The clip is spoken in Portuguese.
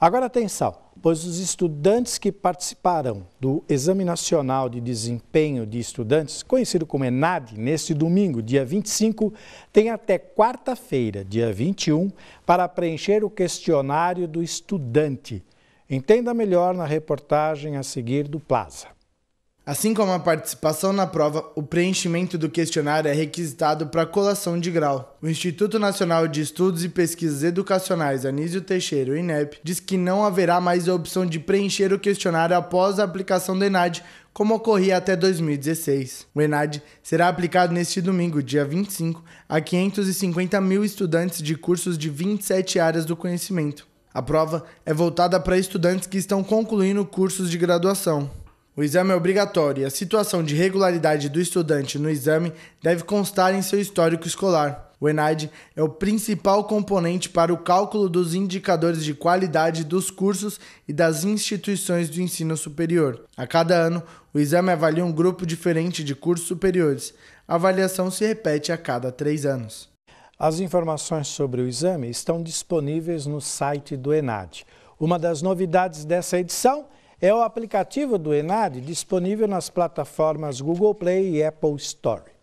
Agora atenção, pois os estudantes que participarão do Exame Nacional de Desempenho de Estudantes, conhecido como ENAD, neste domingo, dia 25, têm até quarta-feira, dia 21, para preencher o questionário do estudante. Entenda melhor na reportagem a seguir do Plaza. Assim como a participação na prova, o preenchimento do questionário é requisitado para colação de grau. O Instituto Nacional de Estudos e Pesquisas Educacionais Anísio Teixeira, o INEP, diz que não haverá mais a opção de preencher o questionário após a aplicação do ENAD, como ocorria até 2016. O ENAD será aplicado neste domingo, dia 25, a 550 mil estudantes de cursos de 27 áreas do conhecimento. A prova é voltada para estudantes que estão concluindo cursos de graduação. O exame é obrigatório e a situação de regularidade do estudante no exame deve constar em seu histórico escolar. O ENAD é o principal componente para o cálculo dos indicadores de qualidade dos cursos e das instituições do ensino superior. A cada ano, o exame avalia um grupo diferente de cursos superiores. A avaliação se repete a cada três anos. As informações sobre o exame estão disponíveis no site do ENAD. Uma das novidades dessa edição é o aplicativo do Enad disponível nas plataformas Google Play e Apple Store.